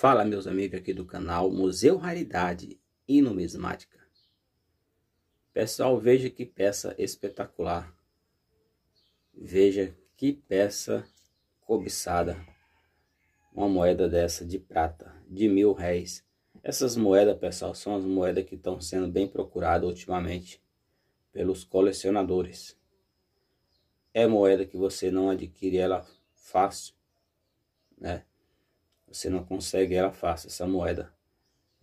Fala meus amigos aqui do canal Museu Raridade e Numismática. Pessoal, veja que peça espetacular. Veja que peça cobiçada. Uma moeda dessa de prata, de mil réis. Essas moedas, pessoal, são as moedas que estão sendo bem procuradas ultimamente pelos colecionadores. É moeda que você não adquire ela fácil, né? Você não consegue ela fácil, essa moeda.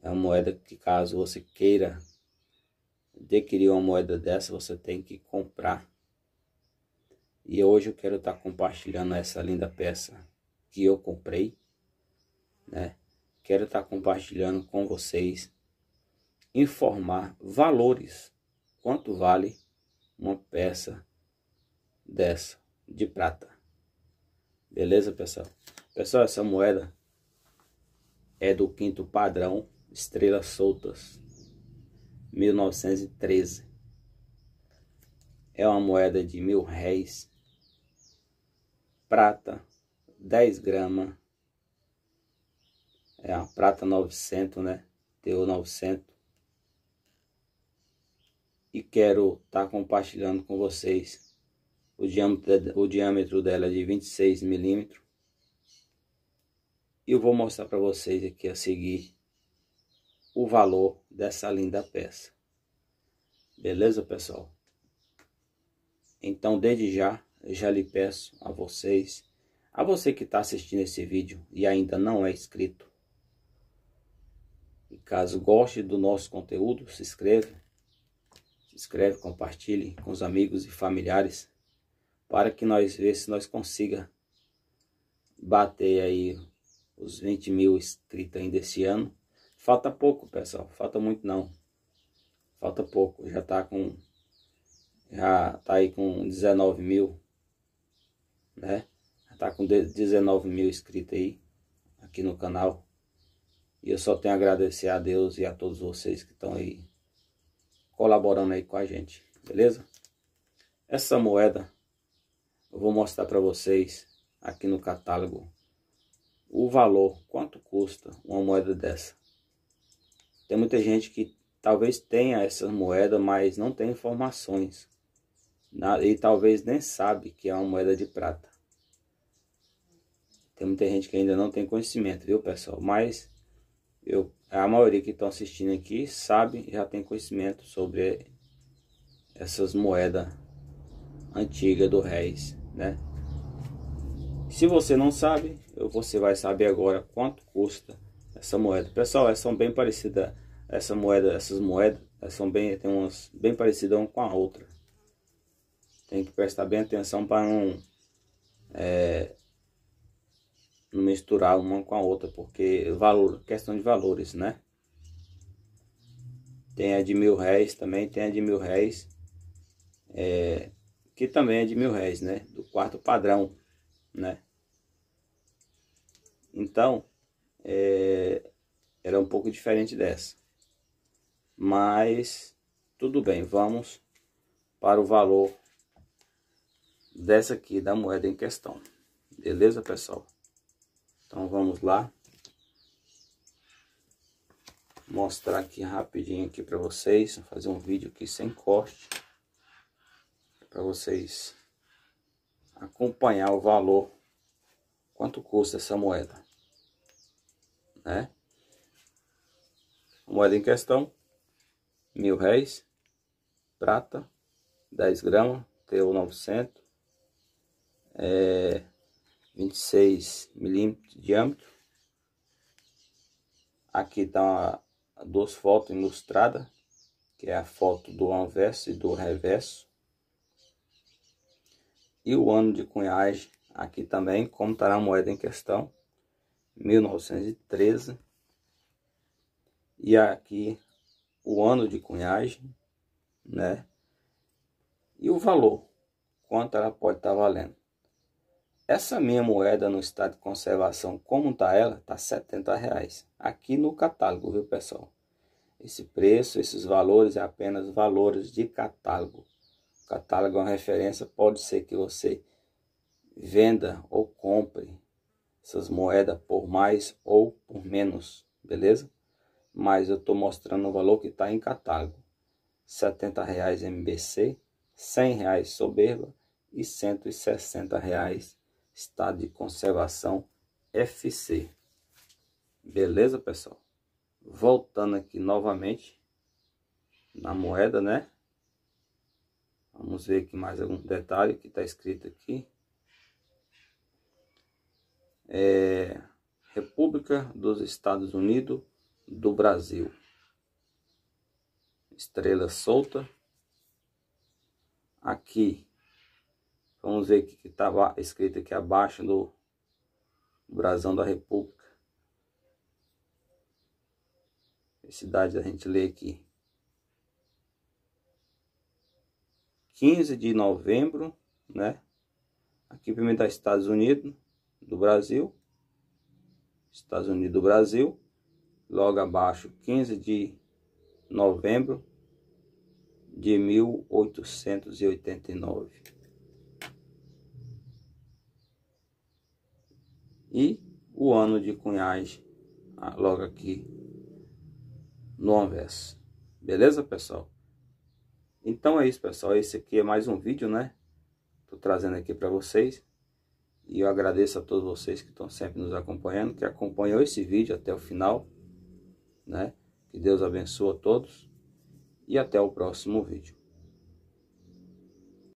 É uma moeda que caso você queira adquirir uma moeda dessa, você tem que comprar. E hoje eu quero estar tá compartilhando essa linda peça que eu comprei, né? Quero estar tá compartilhando com vocês, informar valores, quanto vale uma peça dessa de prata. Beleza, pessoal? Pessoal, essa moeda é do quinto padrão Estrelas Soltas, 1913. É uma moeda de mil réis, prata 10 gramas, é a prata 900, né? TU 900. E quero estar tá compartilhando com vocês o diâmetro, o diâmetro dela é de 26 milímetros eu vou mostrar para vocês aqui a seguir o valor dessa linda peça. Beleza, pessoal? Então, desde já, já lhe peço a vocês, a você que está assistindo esse vídeo e ainda não é inscrito, e caso goste do nosso conteúdo, se inscreva, se inscreve, compartilhe com os amigos e familiares, para que nós ver se nós consiga bater aí os 20 mil inscritos ainda esse ano. Falta pouco, pessoal. Falta muito não. Falta pouco. Já tá com. Já tá aí com 19 mil. Né? Já tá com 19 mil inscritos aí. Aqui no canal. E eu só tenho a agradecer a Deus e a todos vocês que estão aí colaborando aí com a gente. Beleza? Essa moeda eu vou mostrar para vocês aqui no catálogo o valor, quanto custa uma moeda dessa. Tem muita gente que talvez tenha essa moeda, mas não tem informações e talvez nem sabe que é uma moeda de prata. Tem muita gente que ainda não tem conhecimento, viu pessoal? Mas eu, a maioria que estão assistindo aqui sabe já tem conhecimento sobre essas moedas antigas do réis, né? Se você não sabe, você vai saber agora quanto custa essa moeda. Pessoal, elas são bem parecidas, essa moeda, essas moedas, elas são bem, tem umas bem parecidas uma com a outra. Tem que prestar bem atenção para não, é, não misturar uma com a outra, porque valor, questão de valores, né? Tem a de mil réis também, tem a de mil réis, é, que também é de mil réis, né? Do quarto padrão, né? Então, é, era um pouco diferente dessa. Mas, tudo bem, vamos para o valor dessa aqui, da moeda em questão. Beleza, pessoal? Então, vamos lá. Mostrar aqui rapidinho aqui para vocês. Vou fazer um vídeo aqui sem corte. Para vocês acompanhar o valor. Quanto custa essa moeda né? A moeda em questão, mil réis, prata, 10 gramas, TU 900, é, 26 milímetros de diâmetro. Aqui está duas fotos ilustradas, que é a foto do anverso e do reverso. E o ano de cunhagem aqui também, como estará a moeda em questão. 1913. E aqui o ano de cunhagem, né? E o valor, quanto ela pode estar tá valendo. Essa minha moeda no estado de conservação, como tá ela, tá 70 reais. Aqui no catálogo, viu pessoal? Esse preço, esses valores, é apenas valores de catálogo. O catálogo é uma referência, pode ser que você venda ou compre essas moedas por mais ou por menos, beleza? Mas eu estou mostrando o valor que está em catálogo. R$ reais MBC, R$ reais Soberba e R$ reais Estado de Conservação FC. Beleza, pessoal? Voltando aqui novamente na moeda, né? Vamos ver aqui mais algum detalhe que está escrito aqui é, República dos Estados Unidos do Brasil. Estrela solta. Aqui, vamos ver o que estava escrito aqui abaixo do brasão da República. Cidade a gente lê aqui. 15 de novembro, né? Aqui primeiro dos tá Estados Unidos, do Brasil, Estados Unidos do Brasil, logo abaixo, 15 de novembro de 1889. E o ano de cunhagem, ah, logo aqui no anverso. Beleza, pessoal? Então é isso, pessoal. Esse aqui é mais um vídeo, né? Tô trazendo aqui para vocês. E eu agradeço a todos vocês que estão sempre nos acompanhando, que acompanhou esse vídeo até o final, né? Que Deus abençoe a todos e até o próximo vídeo.